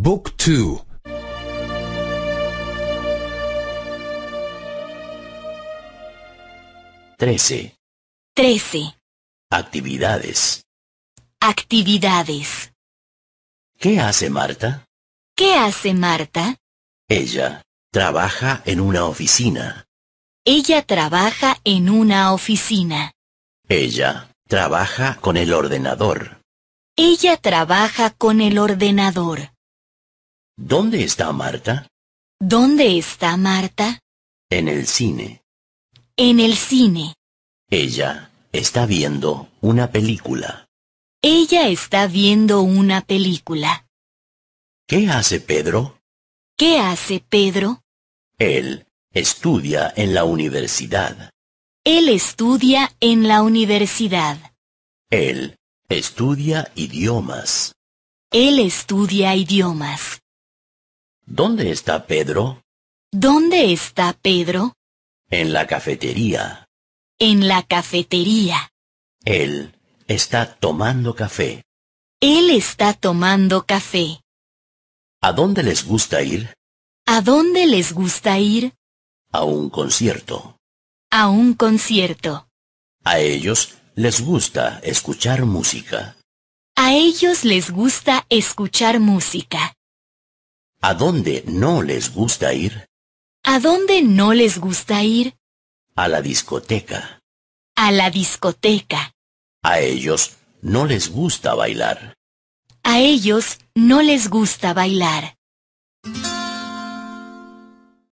Book 2 13. 13. Actividades. Actividades. ¿Qué hace Marta? ¿Qué hace Marta? Ella trabaja en una oficina. Ella trabaja en una oficina. Ella trabaja con el ordenador. Ella trabaja con el ordenador. ¿Dónde está Marta? ¿Dónde está Marta? En el cine. En el cine. Ella está viendo una película. Ella está viendo una película. ¿Qué hace Pedro? ¿Qué hace Pedro? Él estudia en la universidad. Él estudia en la universidad. Él estudia idiomas. Él estudia idiomas. ¿Dónde está Pedro? ¿Dónde está Pedro? En la cafetería. En la cafetería. Él está tomando café. Él está tomando café. ¿A dónde les gusta ir? ¿A dónde les gusta ir? A un concierto. A un concierto. A ellos les gusta escuchar música. A ellos les gusta escuchar música. ¿A dónde no les gusta ir? ¿A dónde no les gusta ir? A la discoteca. A la discoteca. A ellos no les gusta bailar. A ellos no les gusta bailar.